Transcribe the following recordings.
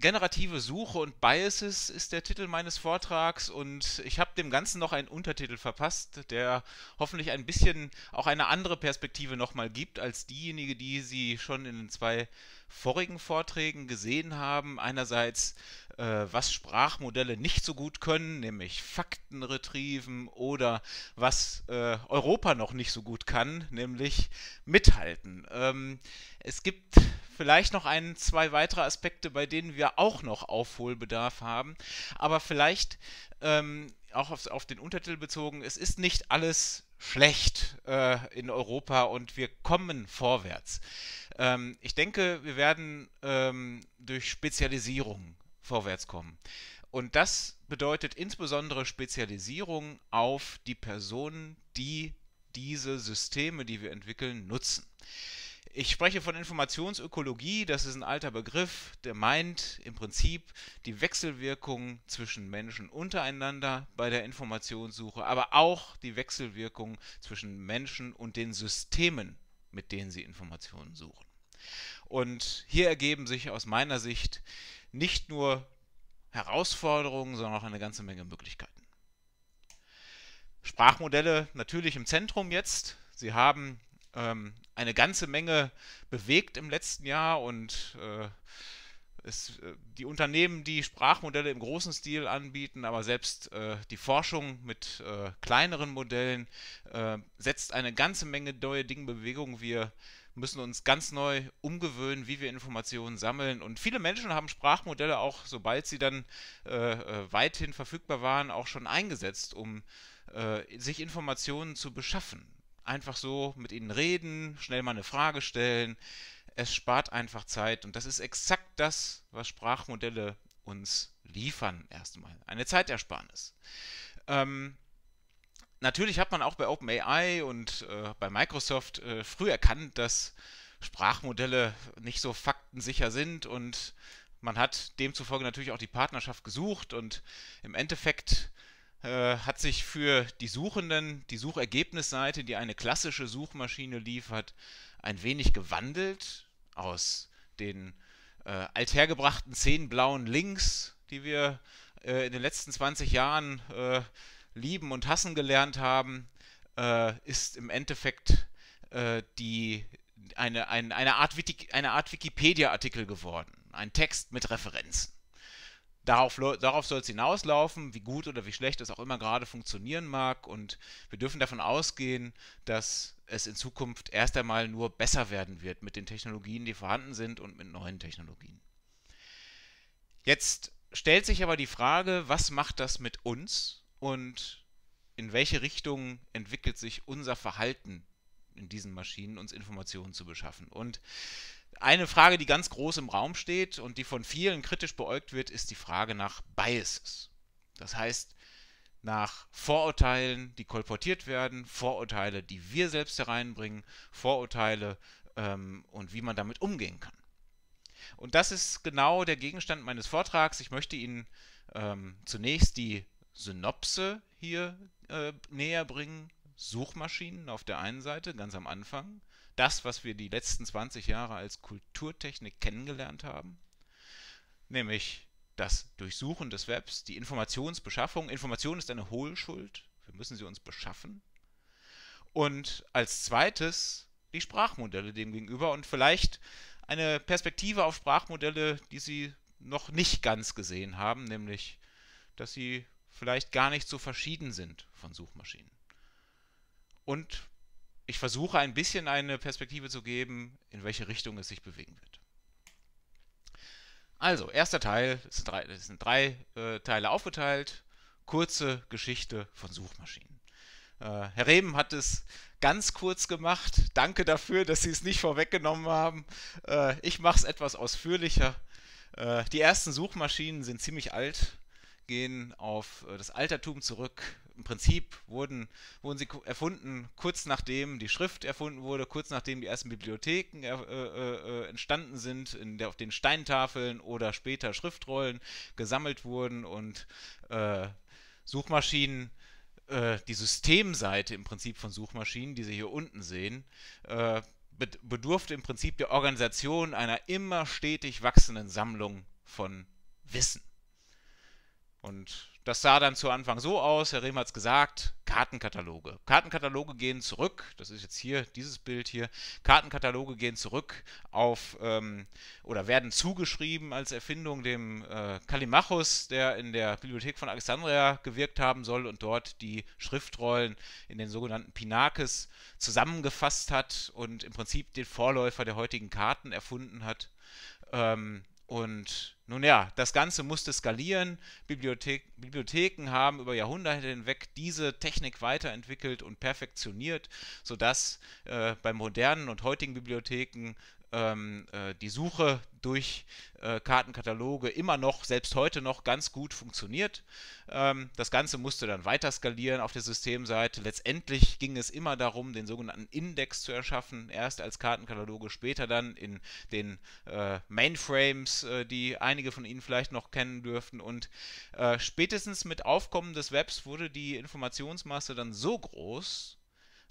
Generative Suche und Biases ist der Titel meines Vortrags und ich habe dem Ganzen noch einen Untertitel verpasst, der hoffentlich ein bisschen auch eine andere Perspektive nochmal gibt als diejenige, die Sie schon in den zwei vorigen Vorträgen gesehen haben. Einerseits, äh, was Sprachmodelle nicht so gut können, nämlich Fakten retrieven oder was äh, Europa noch nicht so gut kann, nämlich mithalten. Ähm, es gibt vielleicht noch ein, zwei weitere Aspekte, bei denen wir auch noch Aufholbedarf haben. Aber vielleicht ähm, auch auf, auf, den Untertitel bezogen, es ist nicht alles schlecht äh, in Europa und wir kommen vorwärts. Ähm, ich denke, wir werden ähm, durch Spezialisierung vorwärts kommen. Und das bedeutet insbesondere Spezialisierung auf die Personen, die diese Systeme, die wir entwickeln, nutzen. Ich spreche von Informationsökologie, das ist ein alter Begriff, der meint im Prinzip die Wechselwirkung zwischen Menschen untereinander bei der Informationssuche, aber auch die Wechselwirkung zwischen Menschen und den Systemen, mit denen sie Informationen suchen. Und hier ergeben sich aus meiner Sicht nicht nur Herausforderungen, sondern auch eine ganze Menge Möglichkeiten. Sprachmodelle natürlich im Zentrum jetzt. Sie haben ähm, eine ganze Menge bewegt im letzten Jahr und äh, es, äh, die Unternehmen, die Sprachmodelle im großen Stil anbieten, aber selbst äh, die Forschung mit äh, kleineren Modellen äh, setzt eine ganze Menge neue Dinge in Bewegung. Wir müssen uns ganz neu umgewöhnen, wie wir Informationen sammeln. Und viele Menschen haben Sprachmodelle auch, sobald sie dann äh, äh, weithin verfügbar waren, auch schon eingesetzt, um sich Informationen zu beschaffen einfach so mit ihnen reden, schnell mal eine Frage stellen. Es spart einfach Zeit und das ist exakt das, was Sprachmodelle uns liefern erstmal. Eine Zeitersparnis. Ähm, natürlich hat man auch bei OpenAI und äh, bei Microsoft äh, früh erkannt, dass Sprachmodelle nicht so faktensicher sind und man hat demzufolge natürlich auch die Partnerschaft gesucht und im Endeffekt äh, hat sich für die Suchenden die Suchergebnisseite, die eine klassische Suchmaschine liefert, ein wenig gewandelt aus den äh, althergebrachten zehn blauen Links, die wir äh, in den letzten 20 Jahren äh, lieben und hassen gelernt haben, äh, ist im Endeffekt die, eine, ein, eine Art, eine Art Wikipedia-Artikel geworden. Ein Text mit Referenzen. Darauf, darauf soll es hinauslaufen, wie gut oder wie schlecht es auch immer gerade funktionieren mag. Und wir dürfen davon ausgehen, dass es in Zukunft erst einmal nur besser werden wird mit den Technologien, die vorhanden sind und mit neuen Technologien. Jetzt stellt sich aber die Frage, was macht das mit uns und in welche Richtung entwickelt sich unser Verhalten in diesen Maschinen, uns Informationen zu beschaffen. Und eine Frage, die ganz groß im Raum steht und die von vielen kritisch beäugt wird, ist die Frage nach Biases. Das heißt, nach Vorurteilen, die kolportiert werden, Vorurteile, die wir selbst hereinbringen, Vorurteile ähm, und wie man damit umgehen kann. Und das ist genau der Gegenstand meines Vortrags. Ich möchte Ihnen ähm, zunächst die Synopse hier äh, näher bringen. Suchmaschinen auf der einen Seite, ganz am Anfang das, was wir die letzten 20 Jahre als Kulturtechnik kennengelernt haben, nämlich das Durchsuchen des Webs, die Informationsbeschaffung. Information ist eine Hohlschuld, wir müssen sie uns beschaffen. Und als zweites die Sprachmodelle demgegenüber und vielleicht eine Perspektive auf Sprachmodelle, die Sie noch nicht ganz gesehen haben, nämlich, dass sie vielleicht gar nicht so verschieden sind von Suchmaschinen. Und ich versuche ein bisschen eine Perspektive zu geben, in welche Richtung es sich bewegen wird. Also, erster Teil, es sind drei, es sind drei äh, Teile aufgeteilt, kurze Geschichte von Suchmaschinen. Äh, Herr Reben hat es ganz kurz gemacht. Danke dafür, dass Sie es nicht vorweggenommen haben. Äh, ich mache es etwas ausführlicher. Äh, die ersten Suchmaschinen sind ziemlich alt gehen auf äh, das Altertum zurück. Im Prinzip wurden, wurden sie erfunden kurz nachdem die Schrift erfunden wurde, kurz nachdem die ersten Bibliotheken äh, äh, äh, entstanden sind, der, auf den Steintafeln oder später Schriftrollen gesammelt wurden und äh, Suchmaschinen äh, die Systemseite im Prinzip von Suchmaschinen, die Sie hier unten sehen, bedurfte im Prinzip der Organisation einer immer stetig wachsenden Sammlung von Wissen. Und das sah dann zu Anfang so aus, Herr Rehm hat es gesagt, Kartenkataloge. Kartenkataloge gehen zurück, das ist jetzt hier dieses Bild hier, Kartenkataloge gehen zurück auf ähm, oder werden zugeschrieben als Erfindung dem äh, Callimachus, der in der Bibliothek von Alexandria gewirkt haben soll und dort die Schriftrollen in den sogenannten Pinakes zusammengefasst hat und im Prinzip den Vorläufer der heutigen Karten erfunden hat. Ähm, und nun ja, das Ganze musste skalieren. Bibliothek, Bibliotheken haben über Jahrhunderte hinweg diese Technik weiterentwickelt und perfektioniert, sodass äh, bei modernen und heutigen Bibliotheken ähm, äh, die Suche durch äh, Kartenkataloge immer noch, selbst heute noch, ganz gut funktioniert. Ähm, das Ganze musste dann weiter skalieren auf der Systemseite. Letztendlich ging es immer darum, den sogenannten Index zu erschaffen, erst als Kartenkataloge, später dann in den äh, Mainframes, äh, die einige von Ihnen vielleicht noch kennen dürften. Und äh, spätestens mit Aufkommen des Webs wurde die Informationsmasse dann so groß,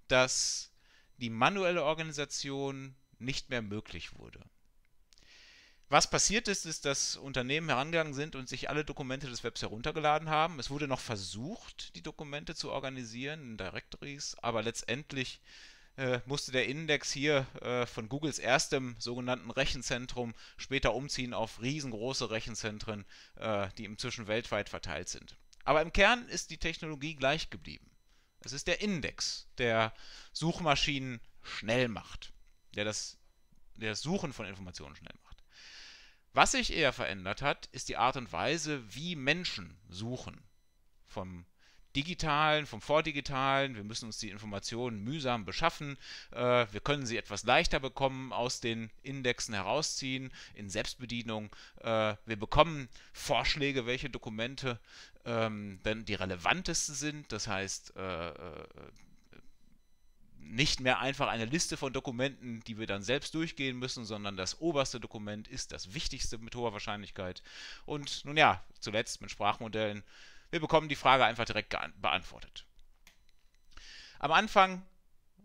dass die manuelle Organisation nicht mehr möglich wurde. Was passiert ist, ist, dass Unternehmen herangegangen sind und sich alle Dokumente des Webs heruntergeladen haben. Es wurde noch versucht, die Dokumente zu organisieren in Directories, aber letztendlich äh, musste der Index hier äh, von Googles erstem sogenannten Rechenzentrum später umziehen auf riesengroße Rechenzentren, äh, die inzwischen weltweit verteilt sind. Aber im Kern ist die Technologie gleich geblieben. Es ist der Index, der Suchmaschinen schnell macht der das, der das Suchen von Informationen schnell macht. Was sich eher verändert hat, ist die Art und Weise, wie Menschen suchen. Vom Digitalen, vom Vordigitalen, wir müssen uns die Informationen mühsam beschaffen, äh, wir können sie etwas leichter bekommen, aus den Indexen herausziehen, in Selbstbedienung, äh, wir bekommen Vorschläge, welche Dokumente ähm, denn die relevantesten sind, das heißt, äh, äh nicht mehr einfach eine Liste von Dokumenten, die wir dann selbst durchgehen müssen, sondern das oberste Dokument ist das wichtigste mit hoher Wahrscheinlichkeit. Und nun ja, zuletzt mit Sprachmodellen. Wir bekommen die Frage einfach direkt beantwortet. Am Anfang,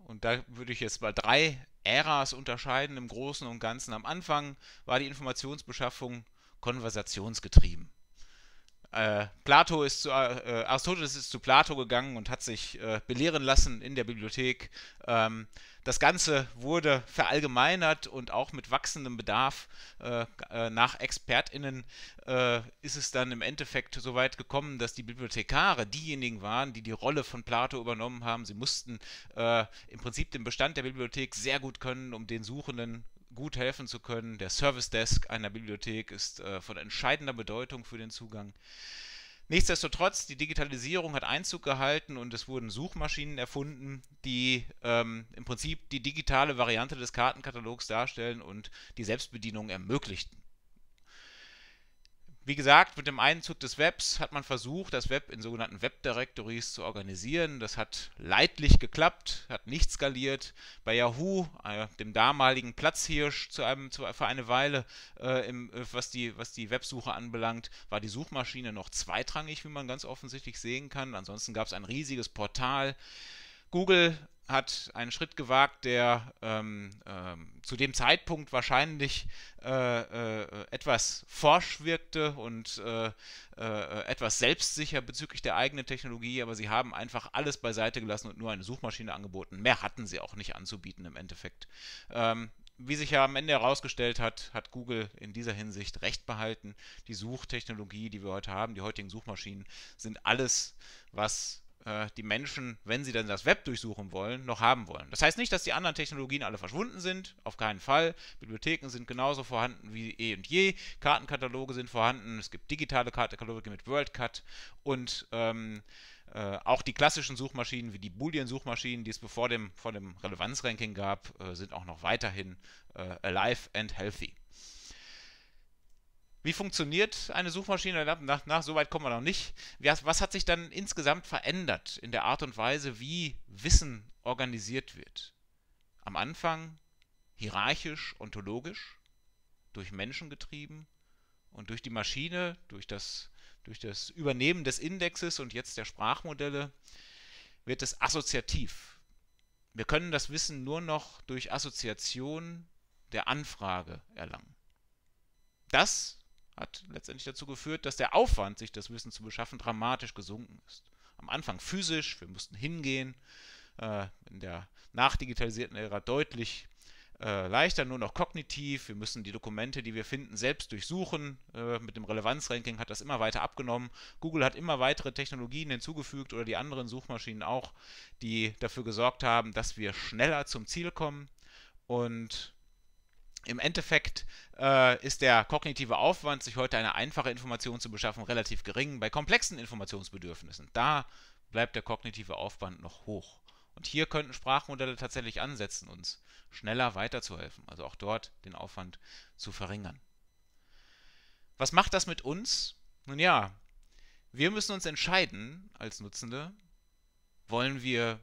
und da würde ich jetzt mal drei Äras unterscheiden im Großen und Ganzen. Am Anfang war die Informationsbeschaffung konversationsgetrieben. Äh, Plato ist zu, äh, Aristoteles ist zu Plato gegangen und hat sich äh, belehren lassen in der Bibliothek. Ähm, das Ganze wurde verallgemeinert und auch mit wachsendem Bedarf äh, äh, nach ExpertInnen ist es dann im Endeffekt so weit gekommen, dass die Bibliothekare diejenigen waren, die die Rolle von Plato übernommen haben. Sie mussten im Prinzip den Bestand der Bibliothek sehr gut können, um den Suchenden gut helfen zu können. Der Service Desk einer Bibliothek ist äh, von entscheidender Bedeutung für den Zugang. Nichtsdestotrotz, die Digitalisierung hat Einzug gehalten und es wurden Suchmaschinen erfunden, die ähm, im Prinzip die digitale Variante des Kartenkatalogs darstellen und die Selbstbedienung ermöglichten. Wie gesagt, mit dem Einzug des Webs hat man versucht, das Web in sogenannten Web-Directories zu organisieren. Das hat leidlich geklappt, hat nicht skaliert. Bei Yahoo, äh, dem damaligen Platzhirsch zu einem, zu, für eine Weile, äh, im, äh, was, die, was die Websuche anbelangt, war die Suchmaschine noch zweitrangig, wie man ganz offensichtlich sehen kann. Ansonsten gab es ein riesiges Portal. Google hat einen Schritt gewagt, der ähm, ähm, zu dem Zeitpunkt wahrscheinlich äh, äh, etwas forsch wirkte und äh, äh, etwas selbstsicher bezüglich der eigenen Technologie, aber sie haben einfach alles beiseite gelassen und nur eine Suchmaschine angeboten. Mehr hatten sie auch nicht anzubieten im Endeffekt. Ähm, wie sich ja am Ende herausgestellt hat, hat Google in dieser Hinsicht recht behalten. Die Suchtechnologie, die wir heute haben, die heutigen Suchmaschinen, sind alles, was äh, die Menschen, wenn sie denn das Web durchsuchen wollen, noch haben wollen. Das heißt nicht, dass die anderen Technologien alle verschwunden sind, auf keinen Fall. Bibliotheken sind genauso vorhanden wie eh und je, Kartenkataloge sind vorhanden, es gibt digitale Kartenkataloge mit WorldCat und ähm, äh, auch die klassischen Suchmaschinen wie die Boolean-Suchmaschinen, die es bevor dem, vor dem Relevanzranking gab, äh, sind auch noch weiterhin äh, alive and healthy. Wie funktioniert eine Suchmaschine nach, nach so weit kommen wir noch nicht. Was hat sich dann insgesamt verändert in der Art und Weise, wie Wissen organisiert wird? Am Anfang hierarchisch, ontologisch, durch Menschen getrieben und durch die Maschine, durch das, durch das Übernehmen des Indexes und jetzt der Sprachmodelle wird es assoziativ. Wir können das Wissen nur noch durch Assoziation der Anfrage erlangen. Das hat letztendlich dazu geführt, dass der Aufwand, sich das Wissen zu beschaffen, dramatisch gesunken ist. Am Anfang physisch, wir mussten hingehen, äh, in der nachdigitalisierten Ära deutlich äh, leichter, nur noch kognitiv. Wir müssen die Dokumente, die wir finden, selbst durchsuchen. Äh, mit dem Relevanzranking hat das immer weiter abgenommen. Google hat immer weitere Technologien hinzugefügt oder die anderen Suchmaschinen auch, die dafür gesorgt haben, dass wir schneller zum Ziel kommen. Und im Endeffekt äh, ist der kognitive Aufwand, sich heute eine einfache Information zu beschaffen, relativ gering. Bei komplexen Informationsbedürfnissen, da bleibt der kognitive Aufwand noch hoch. Und hier könnten Sprachmodelle tatsächlich ansetzen, uns schneller weiterzuhelfen, also auch dort den Aufwand zu verringern. Was macht das mit uns? Nun ja, wir müssen uns entscheiden als Nutzende, wollen wir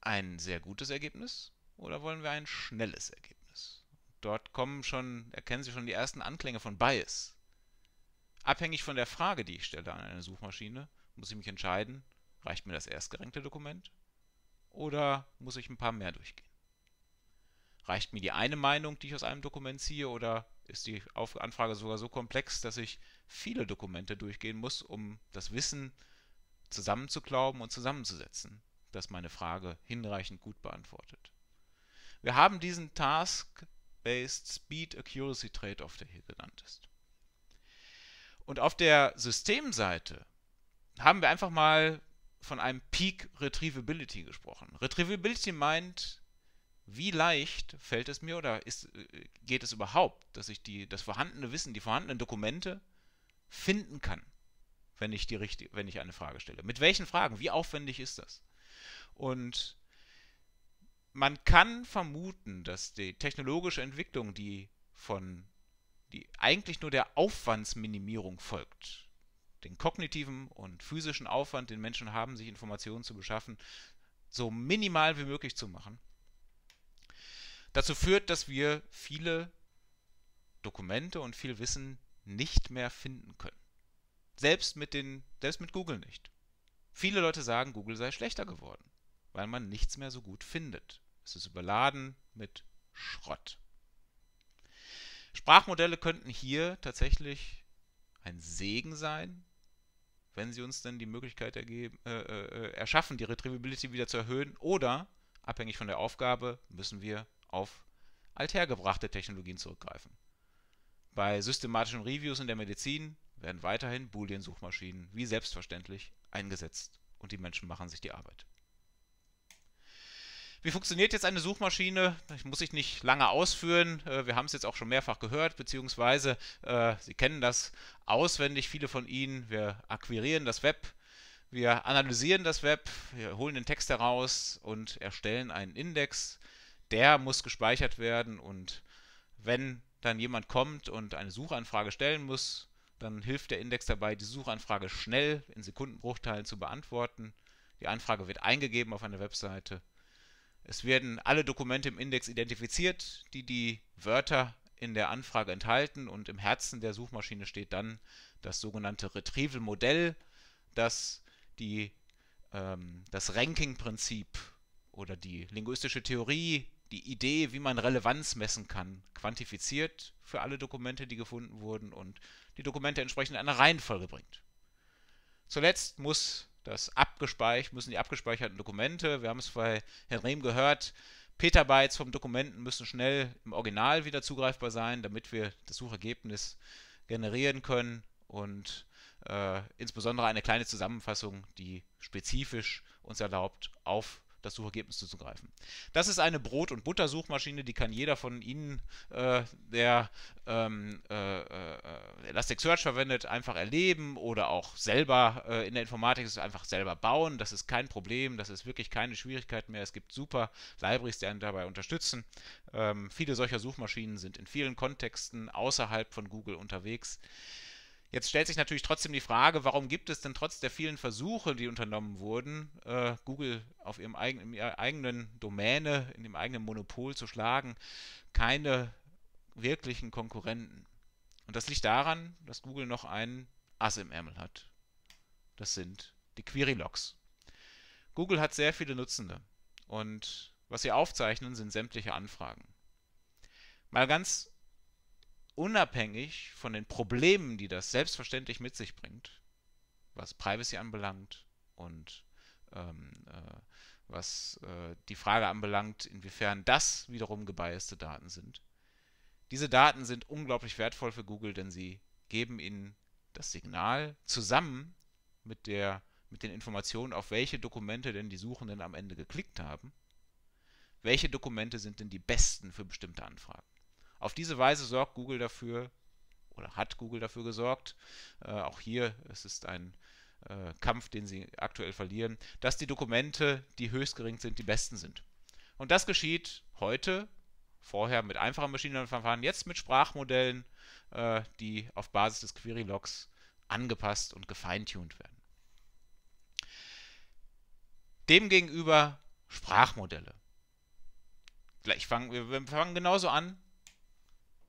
ein sehr gutes Ergebnis oder wollen wir ein schnelles Ergebnis? Dort kommen schon, erkennen Sie schon die ersten Anklänge von Bias. Abhängig von der Frage, die ich stelle an eine Suchmaschine, muss ich mich entscheiden, reicht mir das erstgerankte Dokument oder muss ich ein paar mehr durchgehen? Reicht mir die eine Meinung, die ich aus einem Dokument ziehe, oder ist die Anfrage sogar so komplex, dass ich viele Dokumente durchgehen muss, um das Wissen zusammenzuklauben und zusammenzusetzen, das meine Frage hinreichend gut beantwortet? Wir haben diesen Task Based Speed Accuracy Trade-off, der hier genannt ist. Und auf der Systemseite haben wir einfach mal von einem Peak Retrievability gesprochen. Retrievability meint, wie leicht fällt es mir oder ist, äh, geht es überhaupt, dass ich die, das vorhandene Wissen, die vorhandenen Dokumente finden kann, wenn ich, die richtig, wenn ich eine Frage stelle. Mit welchen Fragen? Wie aufwendig ist das? Und man kann vermuten, dass die technologische Entwicklung, die von die eigentlich nur der Aufwandsminimierung folgt, den kognitiven und physischen Aufwand, den Menschen haben, sich Informationen zu beschaffen, so minimal wie möglich zu machen, dazu führt, dass wir viele Dokumente und viel Wissen nicht mehr finden können. Selbst mit, den, selbst mit Google nicht. Viele Leute sagen, Google sei schlechter geworden, weil man nichts mehr so gut findet. Es ist überladen mit Schrott. Sprachmodelle könnten hier tatsächlich ein Segen sein, wenn sie uns denn die Möglichkeit ergeben, äh, äh, äh, erschaffen, die Retrievability wieder zu erhöhen. Oder, abhängig von der Aufgabe, müssen wir auf althergebrachte Technologien zurückgreifen. Bei systematischen Reviews in der Medizin werden weiterhin Boolean-Suchmaschinen wie selbstverständlich eingesetzt und die Menschen machen sich die Arbeit. Wie funktioniert jetzt eine Suchmaschine? Ich muss ich nicht lange ausführen. Äh, wir haben es jetzt auch schon mehrfach gehört, beziehungsweise äh, Sie kennen das auswendig, viele von Ihnen. Wir akquirieren das Web, wir analysieren das Web, wir holen den Text heraus und erstellen einen Index. Der muss gespeichert werden und wenn dann jemand kommt und eine Suchanfrage stellen muss, dann hilft der Index dabei, die Suchanfrage schnell in Sekundenbruchteilen zu beantworten. Die Anfrage wird eingegeben auf eine Webseite es werden alle Dokumente im Index identifiziert, die die Wörter in der Anfrage enthalten und im Herzen der Suchmaschine steht dann das sogenannte Retrieval-Modell, das die, ähm, das Ranking-Prinzip oder die linguistische Theorie, die Idee, wie man Relevanz messen kann, quantifiziert für alle Dokumente, die gefunden wurden und die Dokumente entsprechend einer Reihenfolge bringt. Zuletzt muss das abgespeichert, müssen die abgespeicherten Dokumente, wir haben es bei Herrn Rehm gehört, Petabytes vom Dokumenten müssen schnell im Original wieder zugreifbar sein, damit wir das Suchergebnis generieren können und äh, insbesondere eine kleine Zusammenfassung, die spezifisch uns erlaubt, auf das Suchergebnis zuzugreifen. Das ist eine Brot- und Butter-Suchmaschine, die kann jeder von Ihnen, äh, der ähm, äh, äh Elasticsearch verwendet, einfach erleben oder auch selber äh, in der Informatik ist einfach selber bauen. Das ist kein Problem, das ist wirklich keine Schwierigkeit mehr. Es gibt super Libraries, die einen dabei unterstützen. Ähm, viele solcher Suchmaschinen sind in vielen Kontexten außerhalb von Google unterwegs. Jetzt stellt sich natürlich trotzdem die Frage, warum gibt es denn trotz der vielen Versuche, die unternommen wurden, äh, Google auf ihrem eigen, in ihrer eigenen Domäne, in dem eigenen Monopol zu schlagen, keine wirklichen Konkurrenten? Und das liegt daran, dass Google noch einen Ass im Ärmel hat. Das sind die Query-Logs. Google hat sehr viele Nutzende und was sie aufzeichnen, sind sämtliche Anfragen. Mal ganz unabhängig von den Problemen, die das selbstverständlich mit sich bringt, was Privacy anbelangt und ähm, äh, was äh, die Frage anbelangt, inwiefern das wiederum gebiaste Daten sind. Diese Daten sind unglaublich wertvoll für Google, denn sie geben ihnen das Signal zusammen mit, der, mit den Informationen, auf welche Dokumente denn die Suchenden am Ende geklickt haben, welche Dokumente sind denn die besten für bestimmte Anfragen. Auf diese Weise sorgt Google dafür oder hat Google dafür gesorgt, äh, auch hier es ist ein äh, Kampf, den sie aktuell verlieren, dass die Dokumente, die höchst gering sind, die besten sind. Und das geschieht heute, vorher mit einfachen Maschinenverfahren, jetzt mit Sprachmodellen, äh, die auf Basis des Query Logs angepasst und gefeintuned werden. Demgegenüber Sprachmodelle. Gleich fangen wir, wir fangen genauso an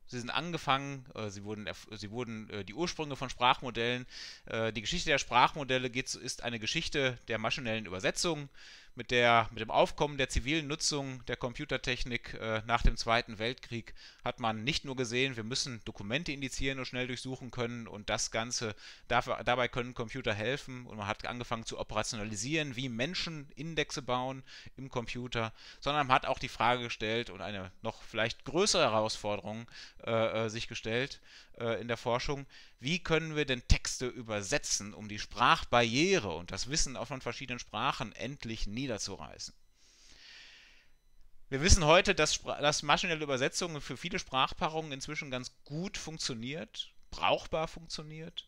Sie sind angefangen, äh, sie wurden, sie wurden äh, die Ursprünge von Sprachmodellen. Äh, die Geschichte der Sprachmodelle geht, ist eine Geschichte der maschinellen Übersetzung mit, der, mit dem Aufkommen der zivilen Nutzung der Computertechnik äh, nach dem Zweiten Weltkrieg hat man nicht nur gesehen, wir müssen Dokumente indizieren und schnell durchsuchen können und das Ganze, dafür, dabei können Computer helfen und man hat angefangen zu operationalisieren, wie Menschen Indexe bauen im Computer, sondern man hat auch die Frage gestellt und eine noch vielleicht größere Herausforderung äh, äh sich gestellt äh, in der Forschung, wie können wir denn Texte übersetzen, um die Sprachbarriere und das Wissen auch von verschiedenen Sprachen endlich nie niederzureißen. Wir wissen heute, dass, dass maschinelle Übersetzung für viele Sprachpaarungen inzwischen ganz gut funktioniert, brauchbar funktioniert.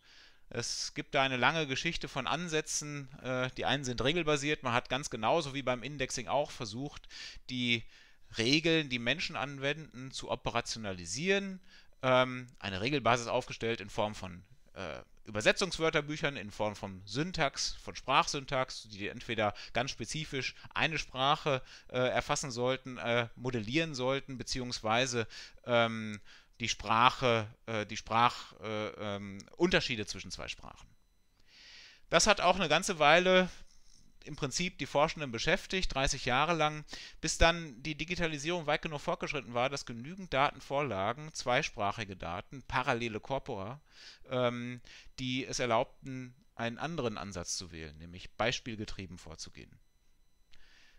Es gibt da eine lange Geschichte von Ansätzen. Äh, die einen sind regelbasiert. Man hat ganz genauso wie beim Indexing auch versucht, die Regeln, die Menschen anwenden, zu operationalisieren. Ähm, eine Regelbasis aufgestellt in Form von äh, Übersetzungswörterbüchern in Form von Syntax, von Sprachsyntax, die entweder ganz spezifisch eine Sprache äh, erfassen sollten, äh, modellieren sollten, beziehungsweise ähm, die Sprache, äh, die Sprachunterschiede äh, ähm, zwischen zwei Sprachen. Das hat auch eine ganze Weile im Prinzip die Forschenden beschäftigt, 30 Jahre lang, bis dann die Digitalisierung weit genug fortgeschritten war, dass genügend Daten vorlagen, zweisprachige Daten, parallele Corpora, ähm, die es erlaubten, einen anderen Ansatz zu wählen, nämlich beispielgetrieben vorzugehen.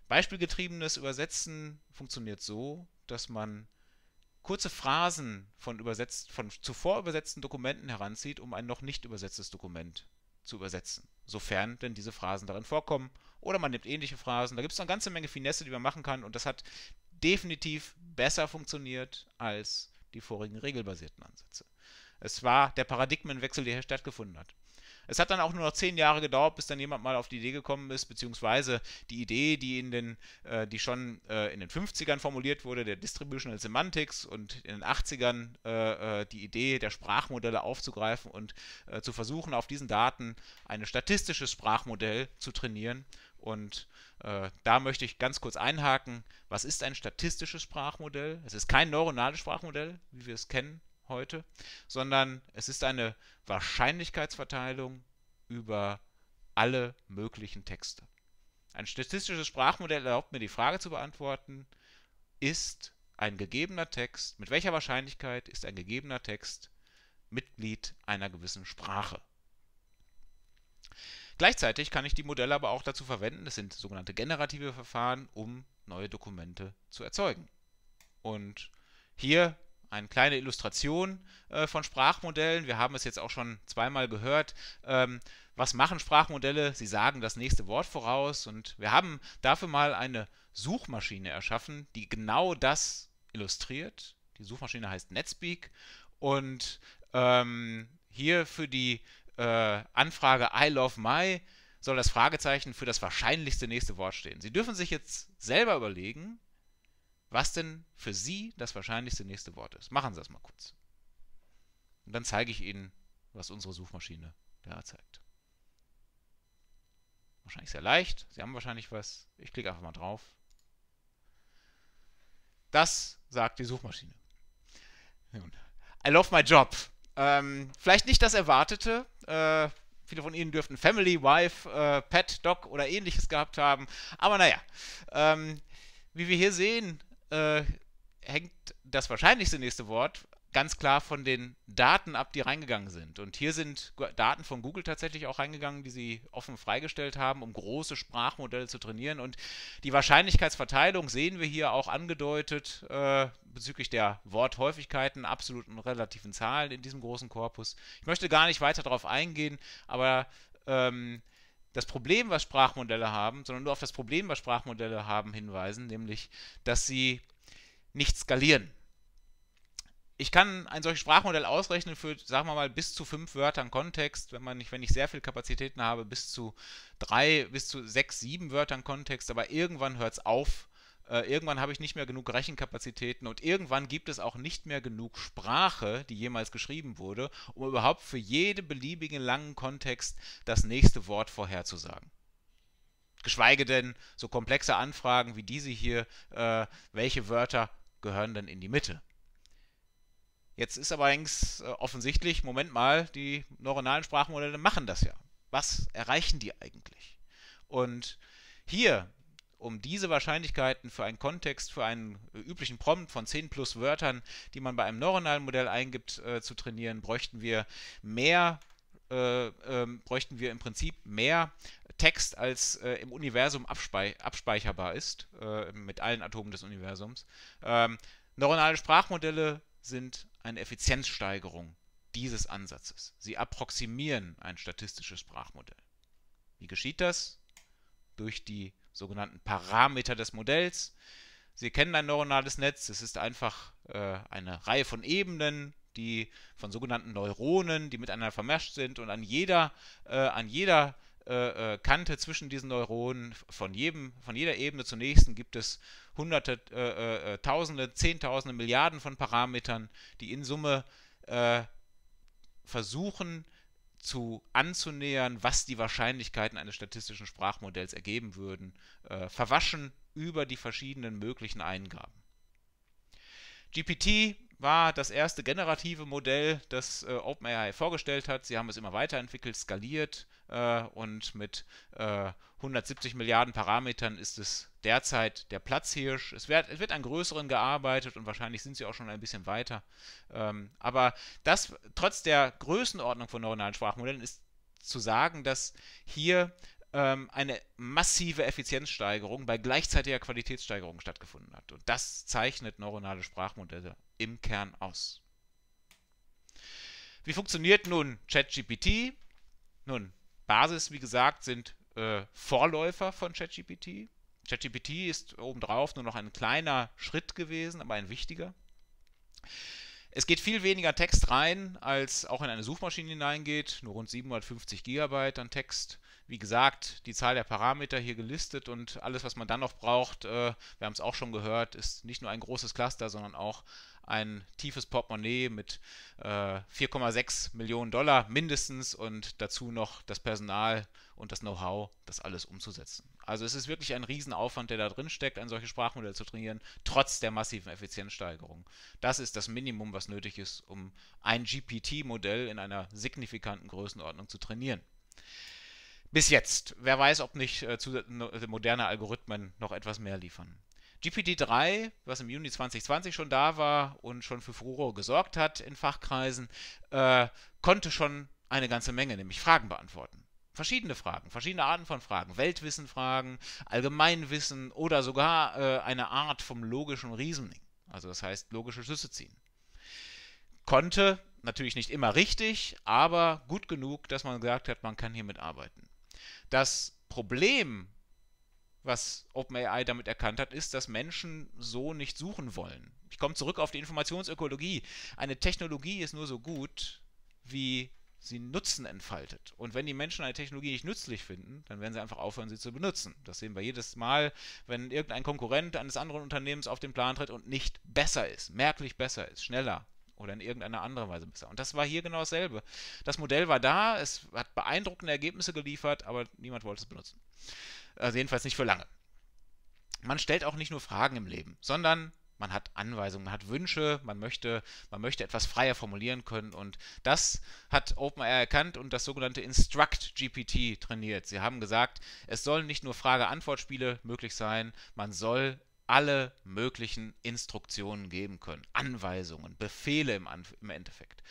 Beispielgetriebenes Übersetzen funktioniert so, dass man kurze Phrasen von, übersetzt, von zuvor übersetzten Dokumenten heranzieht, um ein noch nicht übersetztes Dokument zu übersetzen sofern denn diese Phrasen darin vorkommen. Oder man nimmt ähnliche Phrasen. Da gibt es eine ganze Menge Finesse, die man machen kann und das hat definitiv besser funktioniert als die vorigen regelbasierten Ansätze. Es war der Paradigmenwechsel, der hier stattgefunden hat. Es hat dann auch nur noch zehn Jahre gedauert, bis dann jemand mal auf die Idee gekommen ist, beziehungsweise die Idee, die in den, äh, die schon äh, in den 50ern formuliert wurde, der Distributional Semantics und in den 80ern äh, äh, die Idee der Sprachmodelle aufzugreifen und äh, zu versuchen, auf diesen Daten ein statistisches Sprachmodell zu trainieren. Und äh, da möchte ich ganz kurz einhaken. Was ist ein statistisches Sprachmodell? Es ist kein neuronales Sprachmodell, wie wir es kennen, heute, sondern es ist eine Wahrscheinlichkeitsverteilung über alle möglichen Texte. Ein statistisches Sprachmodell erlaubt mir die Frage zu beantworten, ist ein gegebener Text, mit welcher Wahrscheinlichkeit ist ein gegebener Text Mitglied einer gewissen Sprache? Gleichzeitig kann ich die Modelle aber auch dazu verwenden, das sind sogenannte generative Verfahren, um neue Dokumente zu erzeugen. Und hier eine kleine Illustration äh, von Sprachmodellen. Wir haben es jetzt auch schon zweimal gehört. Ähm, was machen Sprachmodelle? Sie sagen das nächste Wort voraus und wir haben dafür mal eine Suchmaschine erschaffen, die genau das illustriert. Die Suchmaschine heißt Netspeak und ähm, hier für die äh, Anfrage I love my soll das Fragezeichen für das wahrscheinlichste nächste Wort stehen. Sie dürfen sich jetzt selber überlegen, was denn für Sie das wahrscheinlichste nächste Wort ist. Machen Sie das mal kurz. Und dann zeige ich Ihnen, was unsere Suchmaschine da zeigt. Wahrscheinlich sehr leicht. Sie haben wahrscheinlich was. Ich klicke einfach mal drauf. Das sagt die Suchmaschine. I love my job. Ähm, vielleicht nicht das Erwartete. Äh, viele von Ihnen dürften Family, Wife, äh, Pet, Dog oder ähnliches gehabt haben. Aber naja, ähm, wie wir hier sehen, äh, hängt das wahrscheinlichste nächste Wort ganz klar von den Daten ab, die reingegangen sind. Und hier sind Daten von Google tatsächlich auch reingegangen, die sie offen freigestellt haben, um große Sprachmodelle zu trainieren. Und die Wahrscheinlichkeitsverteilung sehen wir hier auch angedeutet äh, bezüglich der Worthäufigkeiten, absoluten und relativen Zahlen in diesem großen Korpus. Ich möchte gar nicht weiter darauf eingehen, aber ähm, das Problem, was Sprachmodelle haben, sondern nur auf das Problem, was Sprachmodelle haben, hinweisen, nämlich, dass sie nicht skalieren. Ich kann ein solches Sprachmodell ausrechnen für, sagen wir mal, bis zu fünf Wörtern Kontext, wenn, man, wenn ich sehr viele Kapazitäten habe, bis zu drei, bis zu sechs, sieben Wörtern Kontext, aber irgendwann hört es auf, äh, irgendwann habe ich nicht mehr genug Rechenkapazitäten und irgendwann gibt es auch nicht mehr genug Sprache, die jemals geschrieben wurde, um überhaupt für jeden beliebigen langen Kontext das nächste Wort vorherzusagen. Geschweige denn so komplexe Anfragen wie diese hier, äh, welche Wörter gehören denn in die Mitte? Jetzt ist aber eigentlich äh, offensichtlich, Moment mal, die neuronalen Sprachmodelle machen das ja. Was erreichen die eigentlich? Und hier um diese Wahrscheinlichkeiten für einen Kontext, für einen äh, üblichen Prompt von 10 plus Wörtern, die man bei einem neuronalen Modell eingibt, äh, zu trainieren, bräuchten wir mehr, äh, äh, bräuchten wir im Prinzip mehr Text, als äh, im Universum abspei abspeicherbar ist, äh, mit allen Atomen des Universums. Ähm, neuronale Sprachmodelle sind eine Effizienzsteigerung dieses Ansatzes. Sie approximieren ein statistisches Sprachmodell. Wie geschieht das? Durch die sogenannten Parameter des Modells. Sie kennen ein neuronales Netz, es ist einfach äh, eine Reihe von Ebenen, die von sogenannten Neuronen, die miteinander vermischt sind und an jeder, äh, an jeder äh, äh Kante zwischen diesen Neuronen, von, jedem, von jeder Ebene zur nächsten gibt es hunderte, äh, äh, äh tausende, zehntausende, Milliarden von Parametern, die in Summe versuchen, zu anzunähern, was die Wahrscheinlichkeiten eines statistischen Sprachmodells ergeben würden, äh, verwaschen über die verschiedenen möglichen Eingaben. GPT war das erste generative Modell, das äh, OpenAI vorgestellt hat. Sie haben es immer weiterentwickelt, skaliert äh, und mit äh, 170 Milliarden Parametern ist es derzeit der Platzhirsch. Es wird, es wird, an größeren gearbeitet und wahrscheinlich sind sie auch schon ein bisschen weiter. Ähm, aber das trotz der Größenordnung von neuronalen Sprachmodellen ist zu sagen, dass hier ähm, eine massive Effizienzsteigerung bei gleichzeitiger Qualitätssteigerung stattgefunden hat. Und das zeichnet neuronale Sprachmodelle im Kern aus. Wie funktioniert nun ChatGPT? Nun, Basis, wie gesagt, sind äh, Vorläufer von ChatGPT. ChatGPT ist obendrauf nur noch ein kleiner Schritt gewesen, aber ein wichtiger. Es geht viel weniger Text rein, als auch in eine Suchmaschine hineingeht, nur rund 750 GB an Text. Wie gesagt, die Zahl der Parameter hier gelistet und alles, was man dann noch braucht, äh, wir haben es auch schon gehört, ist nicht nur ein großes Cluster, sondern auch ein tiefes Portemonnaie mit äh, 4,6 Millionen Dollar mindestens und dazu noch das Personal und das Know-how, das alles umzusetzen. Also es ist wirklich ein Riesenaufwand, der da drin steckt, ein solches Sprachmodell zu trainieren, trotz der massiven Effizienzsteigerung. Das ist das Minimum, was nötig ist, um ein GPT-Modell in einer signifikanten Größenordnung zu trainieren. Bis jetzt. Wer weiß, ob nicht äh, äh moderne Algorithmen noch etwas mehr liefern. GPT-3, was im Juni 2020 schon da war und schon für Furore gesorgt hat in Fachkreisen, äh, konnte schon eine ganze Menge, nämlich Fragen beantworten. Verschiedene Fragen, verschiedene Arten von Fragen, Weltwissenfragen, Allgemeinwissen oder sogar äh, eine Art vom logischen Reasoning, also das heißt logische Schlüsse ziehen. Konnte natürlich nicht immer richtig, aber gut genug, dass man gesagt hat, man kann hiermit arbeiten. Das Problem, was OpenAI damit erkannt hat, ist, dass Menschen so nicht suchen wollen. Ich komme zurück auf die Informationsökologie. Eine Technologie ist nur so gut, wie sie Nutzen entfaltet. Und wenn die Menschen eine Technologie nicht nützlich finden, dann werden sie einfach aufhören, sie zu benutzen. Das sehen wir jedes Mal, wenn irgendein Konkurrent eines anderen Unternehmens auf den Plan tritt und nicht besser ist, merklich besser ist, schneller, oder in irgendeiner anderen Weise besser. Und das war hier genau dasselbe. Das Modell war da, es hat beeindruckende Ergebnisse geliefert, aber niemand wollte es benutzen. Also jedenfalls nicht für lange. Man stellt auch nicht nur Fragen im Leben, sondern man hat Anweisungen, man hat Wünsche, man möchte, man möchte etwas freier formulieren können und das hat OpenAI erkannt und das sogenannte Instruct GPT trainiert. Sie haben gesagt, es sollen nicht nur Frage-Antwort-Spiele möglich sein, man soll alle möglichen Instruktionen geben können, Anweisungen, Befehle im, Anf im Endeffekt.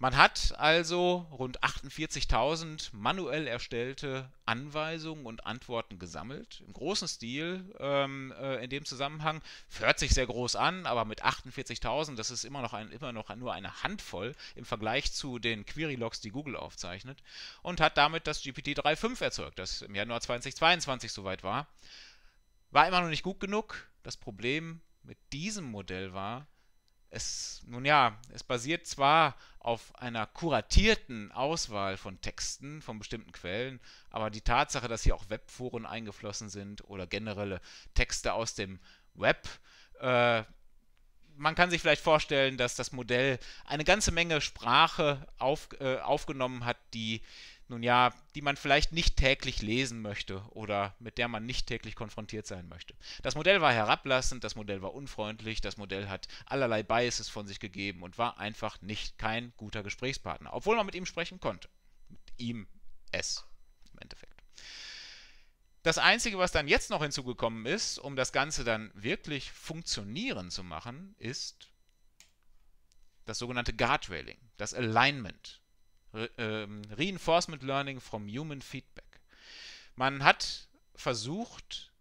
Man hat also rund 48.000 manuell erstellte Anweisungen und Antworten gesammelt, im großen Stil ähm, äh, in dem Zusammenhang. Hört sich sehr groß an, aber mit 48.000, das ist immer noch, ein, immer noch nur eine Handvoll im Vergleich zu den Query-Logs, die Google aufzeichnet, und hat damit das GPT-3.5 erzeugt, das im Januar 2022 soweit war. War immer noch nicht gut genug. Das Problem mit diesem Modell war, es, nun ja, es basiert zwar auf einer kuratierten Auswahl von Texten von bestimmten Quellen, aber die Tatsache, dass hier auch Webforen eingeflossen sind oder generelle Texte aus dem Web, äh, man kann sich vielleicht vorstellen, dass das Modell eine ganze Menge Sprache auf, äh, aufgenommen hat, die nun ja, die man vielleicht nicht täglich lesen möchte oder mit der man nicht täglich konfrontiert sein möchte. Das Modell war herablassend, das Modell war unfreundlich, das Modell hat allerlei Biases von sich gegeben und war einfach nicht kein guter Gesprächspartner, obwohl man mit ihm sprechen konnte. Mit ihm, es, im Endeffekt. Das Einzige, was dann jetzt noch hinzugekommen ist, um das Ganze dann wirklich funktionieren zu machen, ist das sogenannte Guardrailing, das Alignment. Re ähm, Reinforcement Learning from Human Feedback. Man hat versucht,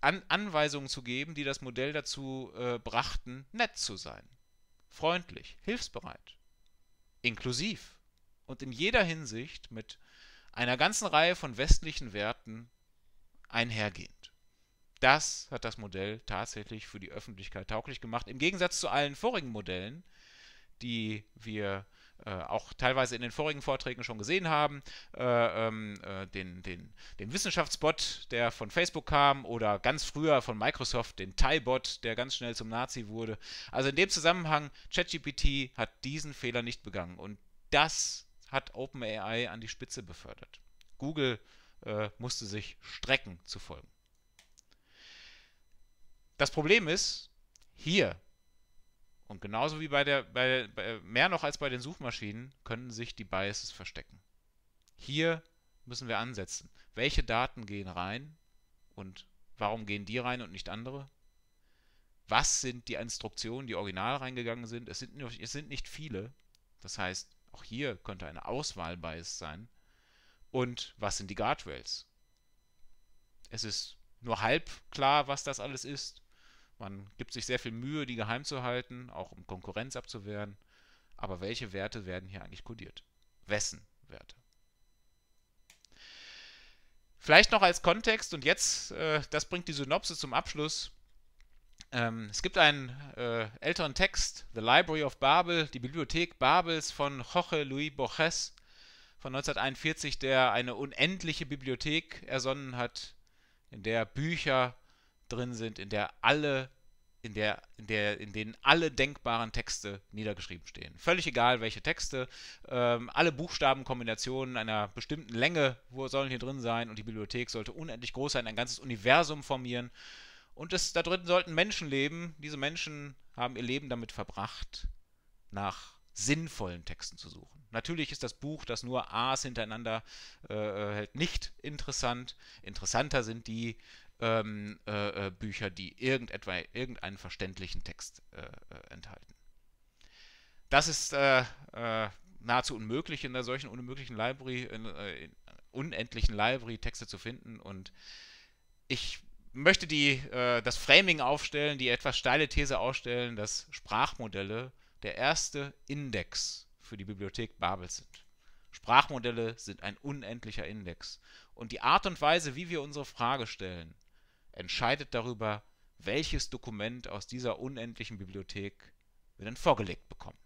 An Anweisungen zu geben, die das Modell dazu äh, brachten, nett zu sein, freundlich, hilfsbereit, inklusiv und in jeder Hinsicht mit einer ganzen Reihe von westlichen Werten einhergehend. Das hat das Modell tatsächlich für die Öffentlichkeit tauglich gemacht, im Gegensatz zu allen vorigen Modellen, die wir äh, auch teilweise in den vorigen Vorträgen schon gesehen haben, äh, ähm, äh, den, den, den Wissenschaftsbot, der von Facebook kam, oder ganz früher von Microsoft den Thai-Bot, der ganz schnell zum Nazi wurde. Also in dem Zusammenhang, ChatGPT hat diesen Fehler nicht begangen und das hat OpenAI an die Spitze befördert. Google äh, musste sich strecken zu folgen. Das Problem ist, hier und genauso wie bei der, bei, bei, mehr noch als bei den Suchmaschinen, können sich die Biases verstecken. Hier müssen wir ansetzen. Welche Daten gehen rein und warum gehen die rein und nicht andere? Was sind die Instruktionen, die original reingegangen sind? Es sind, es sind nicht viele. Das heißt, auch hier könnte eine Auswahl-Bias sein. Und was sind die Guardrails? Es ist nur halb klar, was das alles ist. Man gibt sich sehr viel Mühe, die geheim zu halten, auch um Konkurrenz abzuwehren. Aber welche Werte werden hier eigentlich kodiert? Wessen Werte? Vielleicht noch als Kontext, und jetzt, äh, das bringt die Synopse zum Abschluss. Ähm, es gibt einen äh, älteren Text, The Library of Babel, die Bibliothek Babels von Jorge Luis Borges von 1941, der eine unendliche Bibliothek ersonnen hat, in der Bücher drin sind, in der alle, in der, in der, in denen alle denkbaren Texte niedergeschrieben stehen. Völlig egal, welche Texte. Ähm, alle Buchstabenkombinationen einer bestimmten Länge sollen hier drin sein und die Bibliothek sollte unendlich groß sein, ein ganzes Universum formieren. Und es, da drin sollten Menschen leben. Diese Menschen haben ihr Leben damit verbracht, nach sinnvollen Texten zu suchen. Natürlich ist das Buch, das nur A's hintereinander äh, hält, nicht interessant. Interessanter sind die ähm, äh, äh, Bücher, die irgendetwa, irgendeinen verständlichen Text äh, äh enthalten. Das ist äh, nahezu unmöglich in einer solchen unmöglichen Library, in, in unendlichen Library Texte zu finden und ich möchte die, das Framing aufstellen, die etwas steile These aufstellen, dass Sprachmodelle der erste Index für die Bibliothek Babels sind. Sprachmodelle sind ein unendlicher Index. Und die Art und Weise, wie wir unsere Frage stellen, entscheidet darüber, welches Dokument aus dieser unendlichen Bibliothek wir denn vorgelegt bekommen.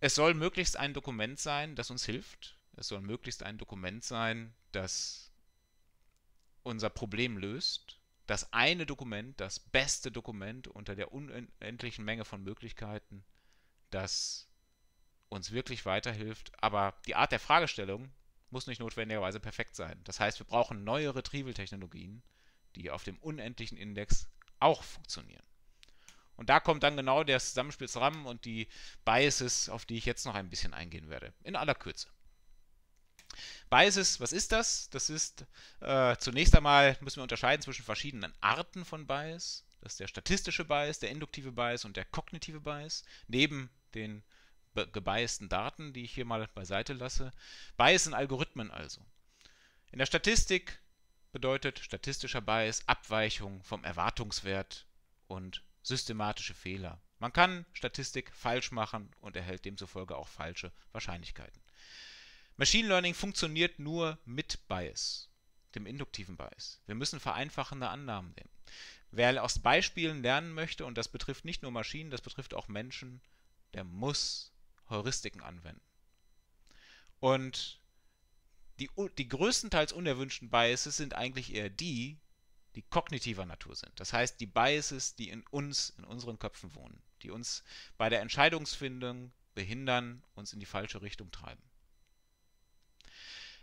Es soll möglichst ein Dokument sein, das uns hilft. Es soll möglichst ein Dokument sein, das unser Problem löst. Das eine Dokument, das beste Dokument unter der unendlichen Menge von Möglichkeiten, das uns wirklich weiterhilft. Aber die Art der Fragestellung, muss nicht notwendigerweise perfekt sein. Das heißt, wir brauchen neue Retrieval-Technologien, die auf dem unendlichen Index auch funktionieren. Und da kommt dann genau der Zusammenspiel zusammen und die Biases, auf die ich jetzt noch ein bisschen eingehen werde, in aller Kürze. Biases, was ist das? Das ist äh, zunächst einmal, müssen wir unterscheiden zwischen verschiedenen Arten von Bias. Das ist der statistische Bias, der induktive Bias und der kognitive Bias, neben den gebiasten Daten, die ich hier mal beiseite lasse. Bias in Algorithmen also. In der Statistik bedeutet statistischer Bias Abweichung vom Erwartungswert und systematische Fehler. Man kann Statistik falsch machen und erhält demzufolge auch falsche Wahrscheinlichkeiten. Machine Learning funktioniert nur mit Bias, dem induktiven Bias. Wir müssen vereinfachende Annahmen nehmen. Wer aus Beispielen lernen möchte, und das betrifft nicht nur Maschinen, das betrifft auch Menschen, der muss Heuristiken anwenden. Und die, die größtenteils unerwünschten Biases sind eigentlich eher die, die kognitiver Natur sind. Das heißt, die Biases, die in uns, in unseren Köpfen wohnen, die uns bei der Entscheidungsfindung behindern, uns in die falsche Richtung treiben.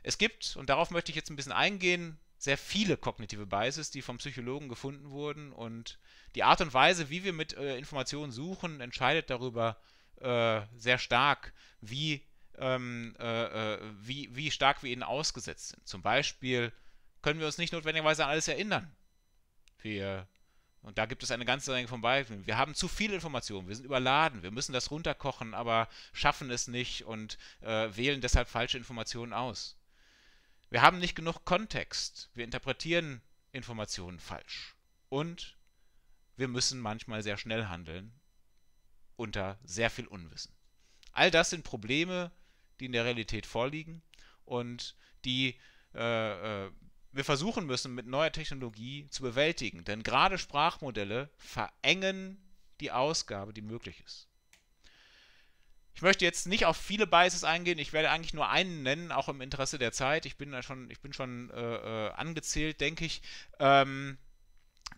Es gibt, und darauf möchte ich jetzt ein bisschen eingehen, sehr viele kognitive Biases, die vom Psychologen gefunden wurden. Und die Art und Weise, wie wir mit äh, Informationen suchen, entscheidet darüber, äh, sehr stark, wie, ähm, äh, äh, wie, wie stark wir ihnen ausgesetzt sind. Zum Beispiel können wir uns nicht notwendigerweise an alles erinnern. Wir, und da gibt es eine ganze Menge von Beispielen. Wir haben zu viel Informationen, wir sind überladen, wir müssen das runterkochen, aber schaffen es nicht und äh, wählen deshalb falsche Informationen aus. Wir haben nicht genug Kontext, wir interpretieren Informationen falsch. Und wir müssen manchmal sehr schnell handeln unter sehr viel Unwissen. All das sind Probleme, die in der Realität vorliegen und die äh, äh, wir versuchen müssen, mit neuer Technologie zu bewältigen. Denn gerade Sprachmodelle verengen die Ausgabe, die möglich ist. Ich möchte jetzt nicht auf viele Biases eingehen. Ich werde eigentlich nur einen nennen, auch im Interesse der Zeit. Ich bin schon, ich bin schon äh, äh angezählt, denke ich. Ähm,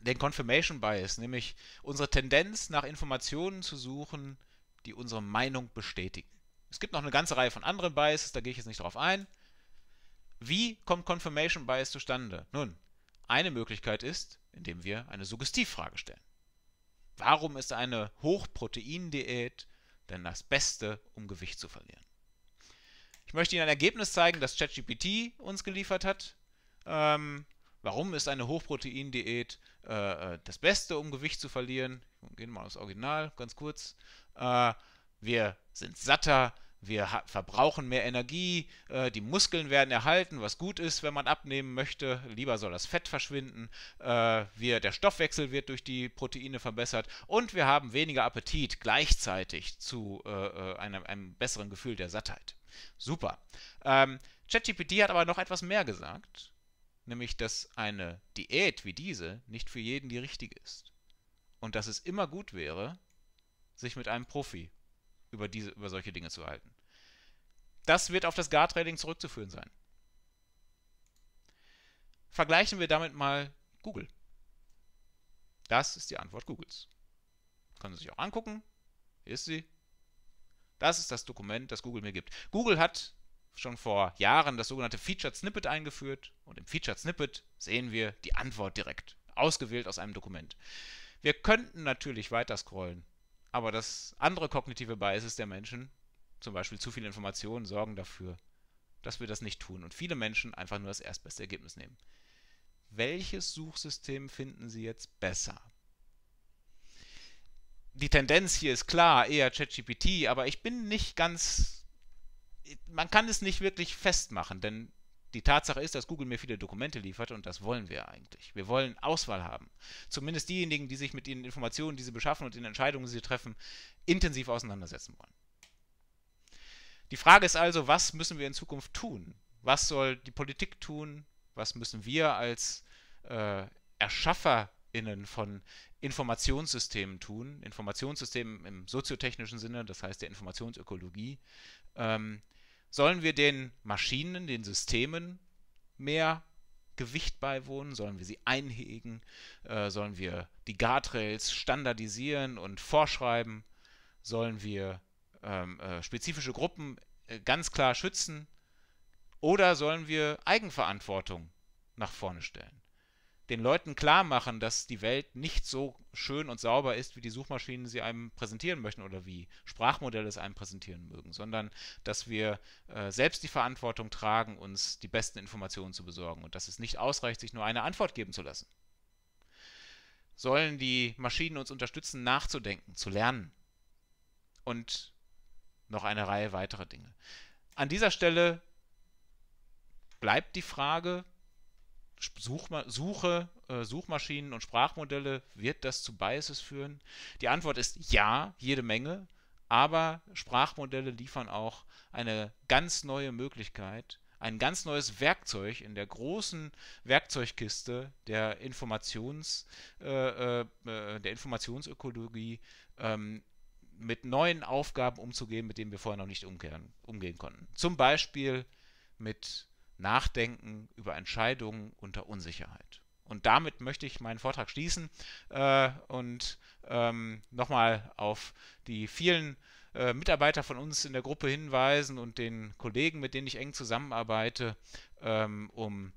den Confirmation Bias, nämlich unsere Tendenz nach Informationen zu suchen, die unsere Meinung bestätigen. Es gibt noch eine ganze Reihe von anderen Biases, da gehe ich jetzt nicht drauf ein. Wie kommt Confirmation Bias zustande? Nun, eine Möglichkeit ist, indem wir eine Suggestivfrage stellen. Warum ist eine Hochproteindiät denn das Beste, um Gewicht zu verlieren? Ich möchte Ihnen ein Ergebnis zeigen, das ChatGPT uns geliefert hat. Ähm, Warum ist eine Hochproteindiät äh, äh, das Beste, um Gewicht zu verlieren? Gehen wir mal aufs Original, ganz kurz. Äh, wir sind satter, wir verbrauchen mehr Energie, äh, die Muskeln werden erhalten, was gut ist, wenn man abnehmen möchte. Lieber soll das Fett verschwinden. Äh, wir, der Stoffwechsel wird durch die Proteine verbessert und wir haben weniger Appetit gleichzeitig zu äh, äh einem, einem, besseren Gefühl der Sattheit. Super. Ähm, ChatGPT hat aber noch etwas mehr gesagt nämlich dass eine Diät wie diese nicht für jeden die richtige ist. Und dass es immer gut wäre, sich mit einem Profi über, diese, über solche Dinge zu halten. Das wird auf das guard trading zurückzuführen sein. Vergleichen wir damit mal Google. Das ist die Antwort Googles. Können Sie sich auch angucken. Hier ist sie. Das ist das Dokument, das Google mir gibt. Google hat schon vor Jahren das sogenannte Featured Snippet eingeführt und im Featured Snippet sehen wir die Antwort direkt, ausgewählt aus einem Dokument. Wir könnten natürlich weiter scrollen, aber das andere kognitive Biases der Menschen, zum Beispiel zu viele Informationen, sorgen dafür, dass wir das nicht tun und viele Menschen einfach nur das erstbeste Ergebnis nehmen. Welches Suchsystem finden Sie jetzt besser? Die Tendenz hier ist klar, eher ChatGPT, aber ich bin nicht ganz man kann es nicht wirklich festmachen, denn die Tatsache ist, dass Google mir viele Dokumente liefert und das wollen wir eigentlich. Wir wollen Auswahl haben. Zumindest diejenigen, die sich mit den Informationen, die sie beschaffen und den Entscheidungen, die sie treffen, intensiv auseinandersetzen wollen. Die Frage ist also, was müssen wir in Zukunft tun? Was soll die Politik tun? Was müssen wir als äh, ErschafferInnen von Informationssystemen tun? Informationssystemen im soziotechnischen Sinne, das heißt der Informationsökologie. Ähm, Sollen wir den Maschinen, den Systemen mehr Gewicht beiwohnen? Sollen wir sie einhegen? Äh, sollen wir die Guardrails standardisieren und vorschreiben? Sollen wir ähm, äh, spezifische Gruppen äh, ganz klar schützen? Oder sollen wir Eigenverantwortung nach vorne stellen? den Leuten klar machen, dass die Welt nicht so schön und sauber ist, wie die Suchmaschinen sie einem präsentieren möchten oder wie Sprachmodelle es einem präsentieren mögen, sondern dass wir äh, selbst die Verantwortung tragen, uns die besten Informationen zu besorgen und dass es nicht ausreicht, sich nur eine Antwort geben zu lassen. Sollen die Maschinen uns unterstützen, nachzudenken, zu lernen und noch eine Reihe weiterer Dinge. An dieser Stelle bleibt die Frage, Suchma Suche, äh, Suchmaschinen und Sprachmodelle, wird das zu Biases führen? Die Antwort ist ja, jede Menge, aber Sprachmodelle liefern auch eine ganz neue Möglichkeit, ein ganz neues Werkzeug in der großen Werkzeugkiste der, Informations, äh, äh, äh der Informationsökologie ähm, mit neuen Aufgaben umzugehen, mit denen wir vorher noch nicht umkehren, umgehen konnten. Zum Beispiel mit Nachdenken über Entscheidungen unter Unsicherheit. Und damit möchte ich meinen Vortrag schließen äh, und ähm, nochmal auf die vielen äh, Mitarbeiter von uns in der Gruppe hinweisen und den Kollegen, mit denen ich eng zusammenarbeite, ähm, um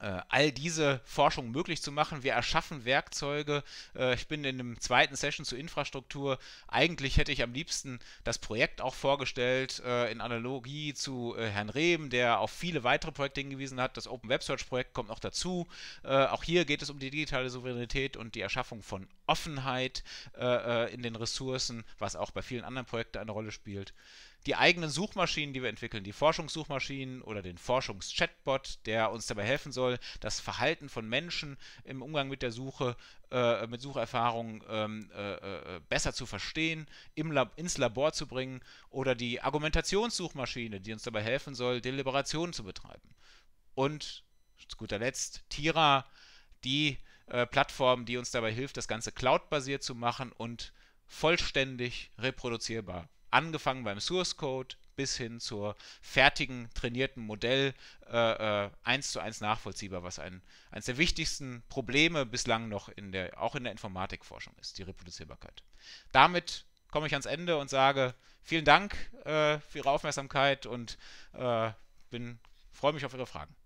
äh, all diese Forschung möglich zu machen. Wir erschaffen Werkzeuge. Äh, ich bin in einem zweiten Session zur Infrastruktur. Eigentlich hätte ich am liebsten das Projekt auch vorgestellt äh, in Analogie zu Herrn Rehm, der auf viele weitere Projekte hingewiesen hat. Das Open Web Search Projekt kommt noch dazu. auch hier geht es um die digitale Souveränität und die Erschaffung von Offenheit in den Ressourcen, was auch bei vielen anderen Projekten eine Rolle spielt die eigenen Suchmaschinen, die wir entwickeln, die Forschungssuchmaschinen oder den Forschungschatbot, der uns dabei helfen soll, das Verhalten von Menschen im Umgang mit der Suche, äh, mit Sucherfahrungen ähm, äh, äh, besser zu verstehen, im Lab ins Labor zu bringen oder die Argumentationssuchmaschine, die uns dabei helfen soll, Deliberationen zu betreiben. Und zu guter Letzt Tira, die äh, Plattform, die uns dabei hilft, das Ganze cloudbasiert zu machen und vollständig reproduzierbar angefangen beim Source Code bis hin zur fertigen, trainierten Modell äh, äh, eins zu eins nachvollziehbar, was ein, eines der wichtigsten Probleme bislang noch in der, auch in der Informatikforschung ist, die Reproduzierbarkeit. Damit komme ich ans Ende und sage vielen Dank äh, für Ihre Aufmerksamkeit und äh, bin, freue mich auf Ihre Fragen.